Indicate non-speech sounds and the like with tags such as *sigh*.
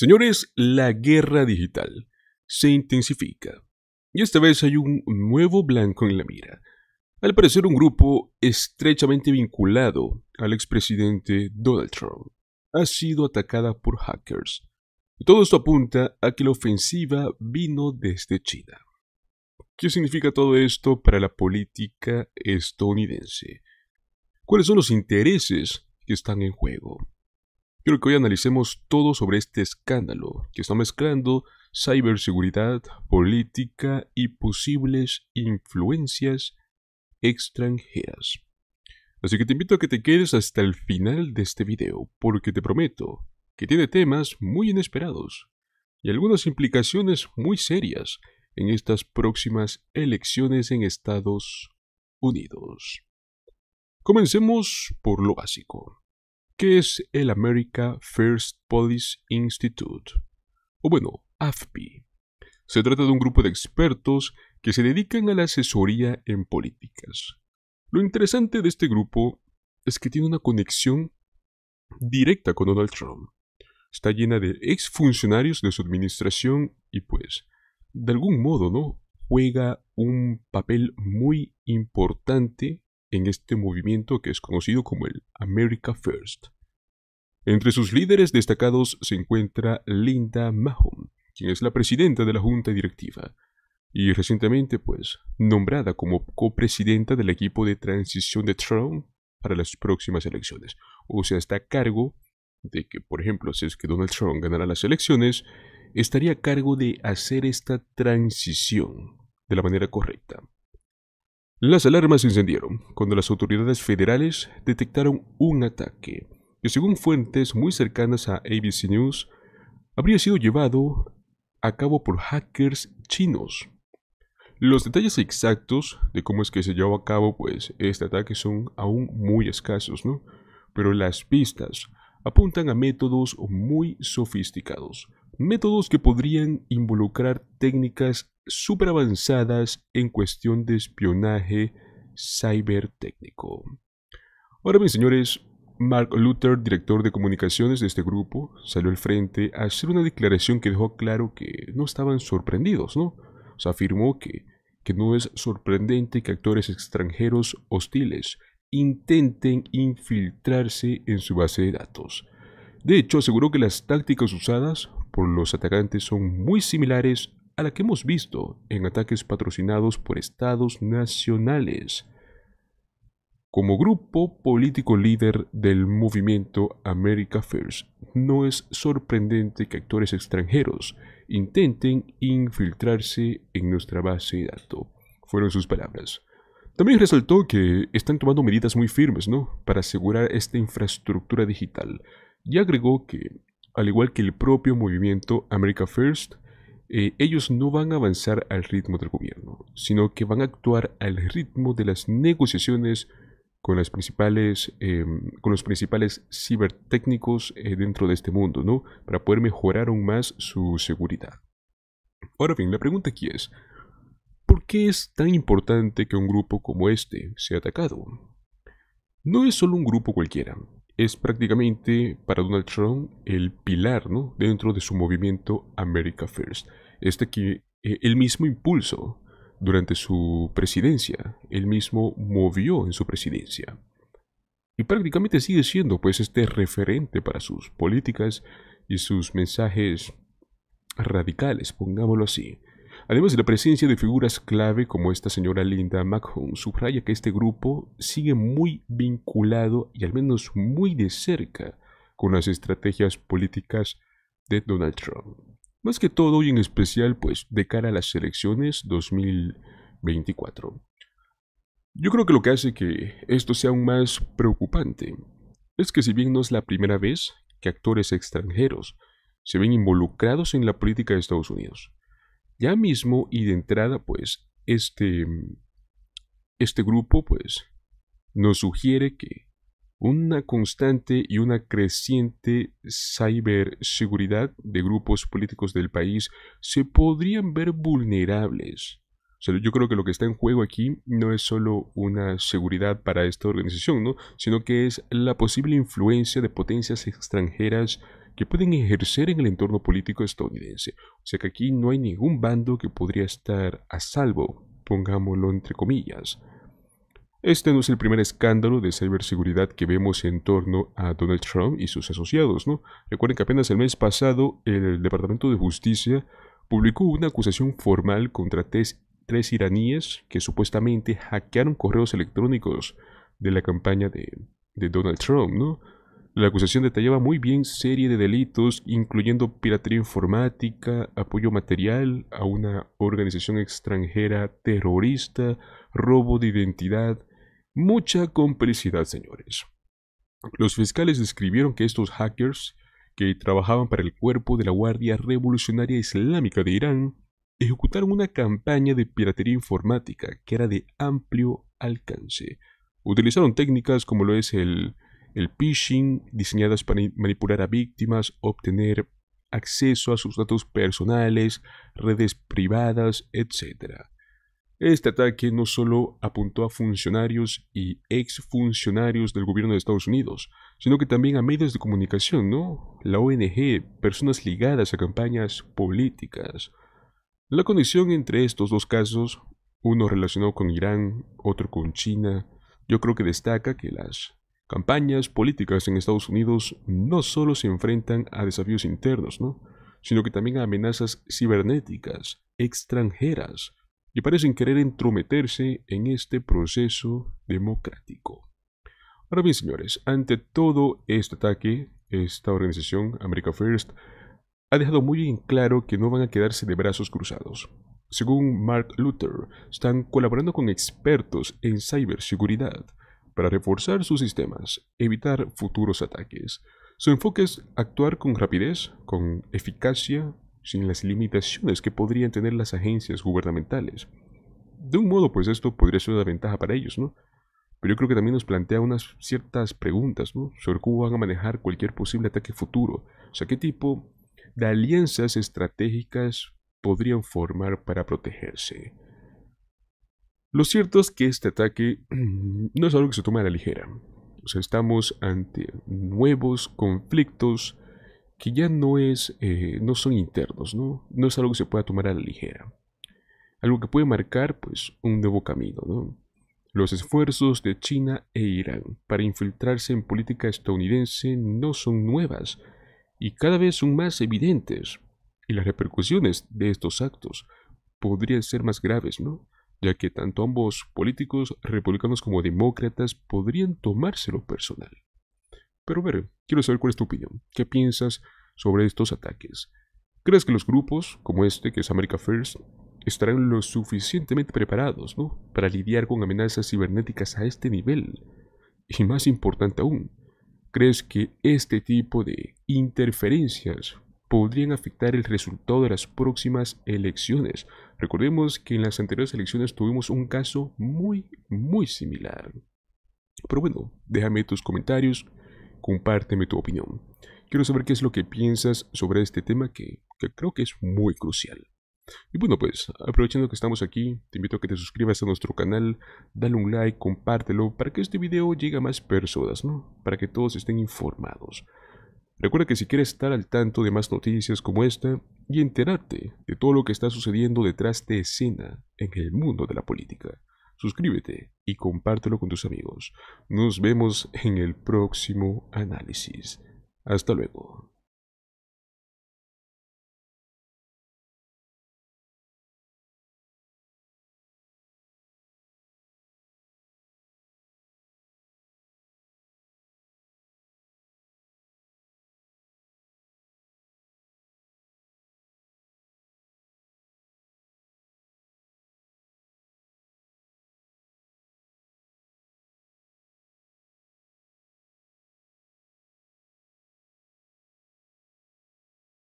Señores, la guerra digital se intensifica y esta vez hay un nuevo blanco en la mira. Al parecer un grupo estrechamente vinculado al expresidente Donald Trump ha sido atacada por hackers. Y todo esto apunta a que la ofensiva vino desde China. ¿Qué significa todo esto para la política estadounidense? ¿Cuáles son los intereses que están en juego? Quiero que hoy analicemos todo sobre este escándalo que está mezclando ciberseguridad, política y posibles influencias extranjeras. Así que te invito a que te quedes hasta el final de este video, porque te prometo que tiene temas muy inesperados y algunas implicaciones muy serias en estas próximas elecciones en Estados Unidos. Comencemos por lo básico que es el America First Police Institute, o bueno, AFPI. Se trata de un grupo de expertos que se dedican a la asesoría en políticas. Lo interesante de este grupo es que tiene una conexión directa con Donald Trump. Está llena de exfuncionarios de su administración y pues, de algún modo, ¿no? Juega un papel muy importante en este movimiento que es conocido como el America First. Entre sus líderes destacados se encuentra Linda Mahon, quien es la presidenta de la junta directiva y recientemente pues nombrada como copresidenta del equipo de transición de Trump para las próximas elecciones. O sea, está a cargo de que, por ejemplo, si es que Donald Trump ganara las elecciones, estaría a cargo de hacer esta transición de la manera correcta. Las alarmas se encendieron cuando las autoridades federales detectaron un ataque que según fuentes muy cercanas a ABC News habría sido llevado a cabo por hackers chinos. Los detalles exactos de cómo es que se llevó a cabo pues este ataque son aún muy escasos, Pero las pistas apuntan a métodos muy sofisticados métodos que podrían involucrar técnicas súper avanzadas en cuestión de espionaje cibertécnico. Ahora bien, señores, Mark Luther, director de comunicaciones de este grupo, salió al frente a hacer una declaración que dejó claro que no estaban sorprendidos, ¿no? O afirmó que, que no es sorprendente que actores extranjeros hostiles intenten infiltrarse en su base de datos. De hecho, aseguró que las tácticas usadas por los atacantes son muy similares a la que hemos visto en ataques patrocinados por estados nacionales. Como grupo político líder del movimiento America First, no es sorprendente que actores extranjeros intenten infiltrarse en nuestra base de datos. Fueron sus palabras. También resaltó que están tomando medidas muy firmes, ¿no? Para asegurar esta infraestructura digital. Y agregó que al igual que el propio movimiento America First, eh, ellos no van a avanzar al ritmo del gobierno, sino que van a actuar al ritmo de las negociaciones con, las principales, em, con los principales cibertécnicos eh, dentro de este mundo, ¿no? Para poder mejorar aún más su seguridad. Ahora bien, la pregunta aquí es, ¿por qué es tan importante que un grupo como este sea atacado? No es solo un grupo cualquiera, es prácticamente para Donald Trump el pilar ¿no? dentro de su movimiento America First. Este que eh, el mismo impulso durante su presidencia, el mismo movió en su presidencia. Y prácticamente sigue siendo pues este referente para sus políticas y sus mensajes radicales, pongámoslo así. Además de la presencia de figuras clave como esta señora Linda McHone, subraya que este grupo sigue muy vinculado y al menos muy de cerca con las estrategias políticas de Donald Trump. Más que todo y en especial pues de cara a las elecciones 2024. Yo creo que lo que hace que esto sea aún más preocupante es que si bien no es la primera vez que actores extranjeros se ven involucrados en la política de Estados Unidos, ya mismo y de entrada, pues, este, mm, este grupo, pues, nos sugiere que una constante y una creciente ciberseguridad de grupos políticos del país se podrían ver vulnerables. yo creo que lo que está en juego aquí no es solo una seguridad para esta organización, ¿no? sino que es la posible influencia de potencias extranjeras que pueden ejercer en el entorno político estadounidense. O sea que aquí no hay ningún bando que podría estar a salvo, pongámoslo entre comillas. Este no es el primer escándalo de ciberseguridad que vemos en torno a Donald Trump y sus asociados, ¿no? Recuerden que apenas el mes pasado el Departamento de Justicia publicó una acusación formal contra tres, iraníes que supuestamente hackearon correos electrónicos de la campaña de Donald Trump, ¿no? La acusación detallaba muy bien serie de delitos, incluyendo piratería informática, apoyo material a una organización extranjera terrorista, robo de identidad, mucha complicidad, señores. Los fiscales describieron que estos hackers, que trabajaban para el cuerpo de la Guardia Revolucionaria Islámica de Irán, ejecutaron una campaña de piratería informática que era de amplio alcance. Utilizaron técnicas como lo es el el phishing, diseñadas para manipular a víctimas, obtener acceso a sus datos personales, redes privadas, etc. Este ataque no solo apuntó a funcionarios y exfuncionarios del gobierno de Estados Unidos, sino que también a medios de comunicación, ¿no? La ONG, personas ligadas a campañas políticas. La conexión entre estos dos casos, uno relacionado con Irán, otro con China, yo creo que destaca que las campañas políticas en Estados Unidos no solo se enfrentan a desafíos internos, sino que también a amenazas cibernéticas, extranjeras, y parecen querer entrometerse en este proceso democrático. Ahora bien, señores, ante todo este ataque, esta organización, America First, ha dejado muy en claro que no van a quedarse de brazos cruzados. Según Mark Luther, están colaborando con expertos en ciberseguridad, para reforzar sus sistemas, evitar futuros ataques. Su enfoque es actuar con rapidez, con eficacia, sin las limitaciones que podrían tener las agencias gubernamentales. De un modo, pues esto podría ser una ventaja para ellos, ¿no? Pero yo creo que también nos plantea unas ciertas preguntas, ¿no? Sobre cómo van a manejar cualquier posible ataque futuro. O sea, qué tipo de alianzas estratégicas podrían formar para protegerse. Lo cierto es que este ataque *clears throat* no es algo que se tome a la ligera. O sea, estamos ante nuevos conflictos que ya no es, eh, no son internos, ¿no? No es algo que se pueda tomar a la ligera. Algo que puede marcar, pues, un nuevo camino, ¿no? Los esfuerzos de China e Irán para infiltrarse en política estadounidense no son nuevas y cada vez son más evidentes. Y las repercusiones de estos actos podrían ser más graves, ¿no? ya que tanto ambos políticos, republicanos como demócratas, podrían tomárselo personal. Pero a ver, quiero saber cuál es tu opinión. ¿Qué piensas sobre estos ataques? ¿Crees que los grupos, como este que es America First, estarán lo suficientemente preparados ¿no? para lidiar con amenazas cibernéticas a este nivel? Y más importante aún, ¿crees que este tipo de interferencias podrían afectar el resultado de las próximas elecciones. Recordemos que en las anteriores elecciones tuvimos un caso muy, muy similar. Pero bueno, déjame tus comentarios, compárteme tu opinión. Quiero saber qué es lo que piensas sobre este tema que, creo que es muy crucial. Y bueno, pues aprovechando que estamos aquí, te invito a que te suscribas a nuestro canal, dale un like, compártelo para que este video llegue a más personas, ¿no? Para que todos estén informados. Recuerda que si quieres estar al tanto de más noticias como esta y enterarte de todo lo que está sucediendo detrás de escena en el mundo de la política, suscríbete y compártelo con tus amigos. Nos vemos en el próximo análisis. Hasta luego.